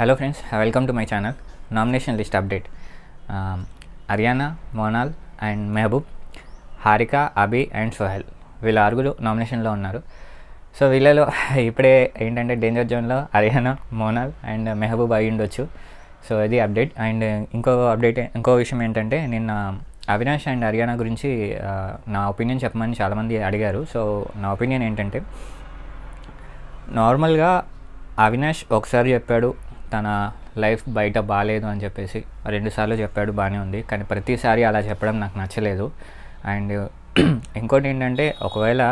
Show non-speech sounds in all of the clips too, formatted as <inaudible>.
hello friends welcome to my channel nomination list update Ariyana Monal and Mehboob Harika Abhi and Sohel వీళ్ళ ఆరుగురు నామినేషన్లో ఉన్నారు సో వీళ్ళలో <laughs> ఇప్పుడే ఏంటంటే డేంజర్ జోన్లో హర్యానా మోనాల్ అండ్ మెహబూబ్ అయి ఉండొచ్చు సో ఇది అప్డేట్ అండ్ ఇంకో అప్డేట్ ఇంకో విషయం ఏంటంటే నిన్న అవినాష్ అండ్ హర్యానా గురించి నా ఒపీనియన్ చెప్పమని చాలామంది అడిగారు సో నా ఒపీనియన్ ఏంటంటే నార్మల్గా అవినాష్ ఒకసారి చెప్పాడు తన లైఫ్ బయట బాగాలేదు అని చెప్పేసి రెండుసార్లు చెప్పాడు బాగానే ఉంది కానీ ప్రతిసారి అలా చెప్పడం నాకు నచ్చలేదు అండ్ <clears throat> ఇంకోటి ఏంటంటే ఒకవేళ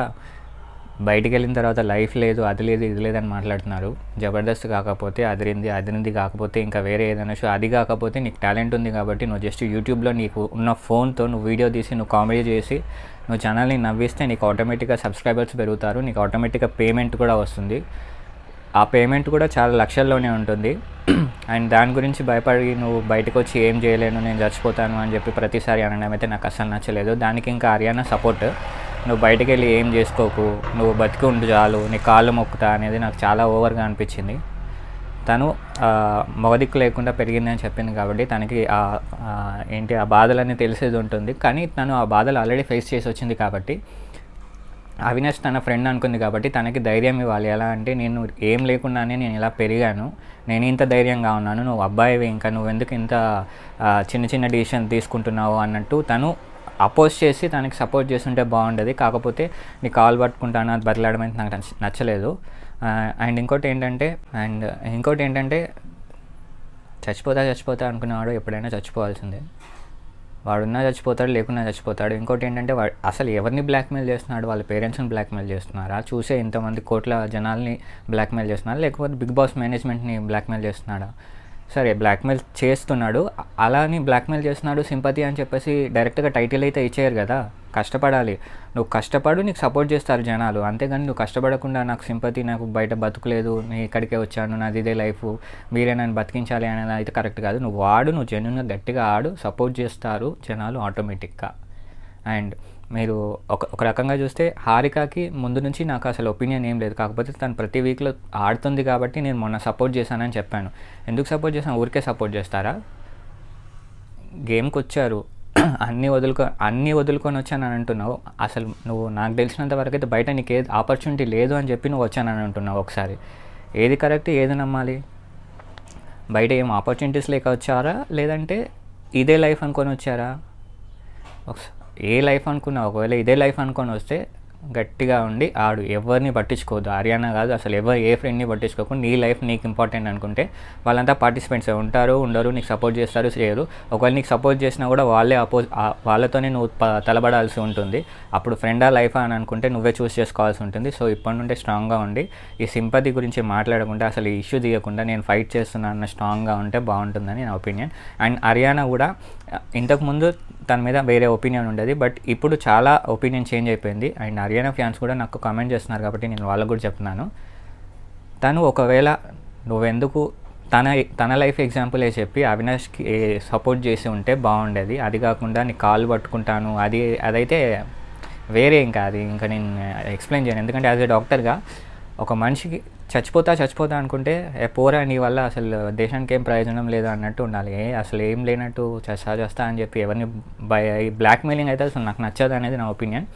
బయటికి వెళ్ళిన తర్వాత లైఫ్ లేదు అది లేదు ఇది లేదని మాట్లాడుతున్నారు జబర్దస్త్ కాకపోతే అదిరింది అదిరింది కాకపోతే ఇంకా వేరే ఏదైనా షో అది కాకపోతే నీకు టాలెంట్ ఉంది కాబట్టి నువ్వు జస్ట్ యూట్యూబ్లో నీకు ఉన్న ఫోన్తో నువ్వు వీడియో తీసి నువ్వు కామెడీ చేసి నువ్వు ఛానల్ని నవ్విస్తే నీకు ఆటోమేటిక్గా సబ్స్క్రైబర్స్ పెరుగుతారు నీకు ఆటోమేటిక్గా పేమెంట్ కూడా వస్తుంది ఆ పేమెంట్ కూడా చాలా లక్షల్లోనే ఉంటుంది అండ్ దాని గురించి భయపడి నువ్వు బయటకు వచ్చి ఏం చేయలేను నేను చచ్చిపోతాను అని చెప్పి ప్రతిసారి అనడం అయితే నాకు అసలు నచ్చలేదు దానికి ఇంకా హర్యానా సపోర్ట్ నువ్వు బయటకు వెళ్ళి ఏం చేసుకోకు నువ్వు బతికి ఉండు చాలు నీ కాళ్ళు మొక్కుతా అనేది నాకు చాలా ఓవర్గా అనిపించింది తను మొగదిక్కు లేకుండా పెరిగిందని చెప్పింది కాబట్టి తనకి ఏంటి ఆ బాధలన్నీ తెలిసేది ఉంటుంది కానీ తను ఆ బాధలు ఆల్రెడీ ఫేస్ చేసి వచ్చింది కాబట్టి అవినాష్ తన ఫ్రెండ్ అనుకుంది కాబట్టి తనకి ధైర్యం ఇవ్వాలి ఎలా అంటే నేను ఏం లేకుండానే నేను ఇలా పెరిగాను నేను ఇంత ధైర్యంగా ఉన్నాను నువ్వు అబ్బాయివి ఇంకా నువ్వు ఎందుకు ఇంత చిన్న చిన్న డిసిషన్ తీసుకుంటున్నావు అన్నట్టు తను అపోజ్ చేసి తనకి సపోర్ట్ చేస్తుంటే బాగుండేది కాకపోతే నీ కాల్ పట్టుకుంటాను అది బదిలాడడం నాకు నచ్చలేదు అండ్ ఇంకోటి ఏంటంటే అండ్ ఇంకోటి ఏంటంటే చచ్చిపోతా చచ్చిపోతా అనుకునేవాడు ఎప్పుడైనా చచ్చిపోవాల్సిందే వాడున్నా చచ్చిపోతాడు లేకున్నా చచ్చిపోతాడు ఇంకోటి ఏంటంటే వాడు అసలు ఎవరిని బ్లాక్మెయిల్ చేస్తున్నాడు వాళ్ళ పేరెంట్స్ని బ్లాక్మెయిల్ చేస్తున్నారా చూసే ఇంతమంది కోట్ల జనాల్ని బ్లాక్మెయిల్ చేస్తున్నారా లేకపోతే బిగ్ బాస్ మేనేజ్మెంట్ని బ్లాక్మెయిల్ చేస్తున్నాడా సరే బ్లాక్మెయిల్ చేస్తున్నాడు అలా అని బ్లాక్మెయిల్ చేస్తున్నాడు సింపతి అని చెప్పేసి డైరెక్ట్గా టైటిల్ అయితే ఇచ్చేయరు కదా కష్టపడాలి నువ్వు కష్టపడు నీకు సపోర్ట్ చేస్తారు జనాలు అంతేగాని నువ్వు కష్టపడకుండా నాకు సింపతి నాకు బయట బతుకులేదు నేను ఇక్కడికే వచ్చాను నాది ఇదే లైఫ్ మీరే నన్ను బతికించాలి అనేది అయితే కరెక్ట్ కాదు నువ్వు ఆడు నువ్వు జెన్యున్గా గట్టిగా ఆడు సపోర్ట్ చేస్తారు జనాలు ఆటోమేటిక్గా అండ్ మీరు ఒక ఒక రకంగా చూస్తే హారికకి ముందు నుంచి నాకు అసలు ఒపీనియన్ ఏం లేదు కాకపోతే తను ప్రతి వీక్లో ఆడుతుంది కాబట్టి నేను మొన్న సపోర్ట్ చేశానని చెప్పాను ఎందుకు సపోర్ట్ చేశాను ఊరికే సపోర్ట్ చేస్తారా గేమ్కి వచ్చారు అన్నీ వదులుకో అన్నీ వదులుకొని వచ్చాను అని అంటున్నావు అసలు నువ్వు నాకు తెలిసినంత వరకు అయితే బయట నీకు ఏది ఆపర్చునిటీ లేదు అని చెప్పి నువ్వు వచ్చాను అని అంటున్నావు ఒకసారి ఏది కరెక్ట్ ఏది నమ్మాలి బయట ఏం ఆపర్చునిటీస్ లేక వచ్చారా లేదంటే ఇదే లైఫ్ అనుకొని వచ్చారా ఒకసారి ఏ లైఫ్ అనుకున్నావు ఒకవేళ ఇదే లైఫ్ అనుకొని వస్తే గట్టిగా ఉండి ఆడు ఎవరిని పట్టించుకోవద్దు హర్యానా కాదు అసలు ఎవరు ఏ ఫ్రెండ్ని పట్టించుకోకుండా నీ లైఫ్ నీకు ఇంపార్టెంట్ అనుకుంటే వాళ్ళంతా పార్టిసిపెంట్స్ ఉంటారు ఉండరు నీకు సపోర్ట్ చేస్తారు చేయరు ఒకవేళ నీకు సపోర్ట్ చేసినా కూడా వాళ్ళే అపోజ్ వాళ్ళతోనే నువ్వు తలబడాల్సి ఉంటుంది అప్పుడు ఫ్రెండా లైఫా అని అనుకుంటే నువ్వే చూస్ చేసుకోవాల్సి ఉంటుంది సో ఇప్పటి నుండే స్ట్రాంగ్గా ఉండి ఈ సింపతి గురించి మాట్లాడకుండా అసలు ఈ ఇష్యూ తీయకుండా నేను ఫైట్ చేస్తున్నా అన్న స్ట్రాంగ్గా ఉంటే బాగుంటుందని నా ఒపీనియన్ అండ్ హర్యానా కూడా ఇంతకుముందు తన మీద వేరే ఒపీనియన్ ఉండేది బట్ ఇప్పుడు చాలా ఒపీనియన్ చేంజ్ అయిపోయింది అండ్ హర్యానా ఫ్యాన్స్ కూడా నాకు కామెంట్ చేస్తున్నారు కాబట్టి నేను వాళ్ళకు కూడా చెప్తున్నాను తను ఒకవేళ నువ్వెందుకు తన తన లైఫ్ ఎగ్జాంపులే చెప్పి అవినాష్కి సపోర్ట్ చేసి ఉంటే బాగుండేది అది కాకుండా నీ కాలు పట్టుకుంటాను అది అదైతే వేరే ఇంకా అది ఇంకా నేను ఎక్స్ప్లెయిన్ చేయను ఎందుకంటే యాజ్ ఏ డాక్టర్గా ఒక మనిషికి చచ్చిపోతా చచ్చిపోతా అనుకుంటే పోరా నీ వల్ల అసలు దేశానికి ఏం ప్రయోజనం లేదు అన్నట్టు ఉండాలి అసలు ఏం లేనట్టు చస్తా చేస్తా అని చెప్పి ఎవరిని బై బ్లాక్మెయిలింగ్ అయితే అసలు నాకు నచ్చదు అనేది నా ఒపీనియన్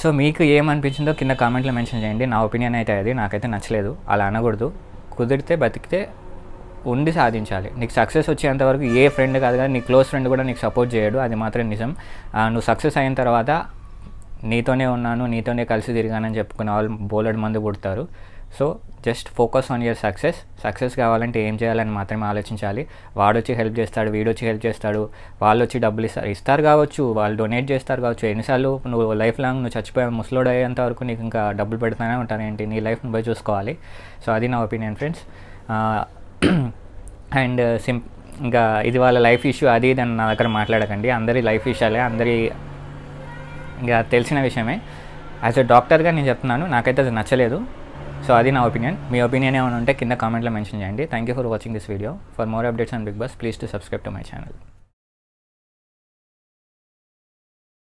సో మీకు ఏమనిపించిందో కింద కామెంట్లో మెన్షన్ చేయండి నా ఒపీనియన్ అయితే అది నాకైతే నచ్చలేదు అలా అనకూడదు కుదిరితే బతికితే ఉండి సాధించాలి నీకు సక్సెస్ వచ్చేంతవరకు ఏ ఫ్రెండ్ కాదు కానీ నీ క్లోజ్ ఫ్రెండ్ కూడా నీకు సపోర్ట్ చేయడు అది మాత్రం నిజం నువ్వు సక్సెస్ అయిన తర్వాత నీతోనే ఉన్నాను నీతోనే కలిసి తిరిగానని చెప్పుకునే వాళ్ళు బోలెడ్ మంది పుడతారు so just focus on your success success కావాలంటే ఏం చేయాలని మాత్రమే ఆలోచించాలి వాడు వచ్చి హెల్ప్ చేస్తాడు వీడు వచ్చి హెల్ప్ చేస్తాడు వాళ్ళు వచ్చి డబ్బులు ఇస్తారు ఇస్తారు కావచ్చు వాళ్ళు డొనేట్ చేస్తారు కావచ్చు ఎన్నిసార్లు నువ్వు లైఫ్ లాంగ్ నువ్వు చచ్చిపోయా ముసలోడ్ అయ్యేంత వరకు నీకు ఇంకా డబ్బులు పెడతానే ఉంటాను ఏంటి నీ లైఫ్ నువ్వు చూసుకోవాలి సో అది నా ఒపీనియన్ ఫ్రెండ్స్ అండ్ సిం ఇంకా ఇది వాళ్ళ లైఫ్ ఇష్యూ అది దాన్ని నా దగ్గర మాట్లాడకండి అందరి లైఫ్ ఇష్యూలే అందరి ఇంకా తెలిసిన విషయమే యాజ్ అ డాక్టర్గా నేను చెప్తున్నాను నాకైతే అది నచ్చలేదు సో అది నా ఒపీనియన్ మీ ఒపీనియన్ ఏమైనా ఉంటే కింద కామెంట్లో మెన్షన్ చేయండి thank you for watching this video for more updates and Bigg Boss please to subscribe to my channel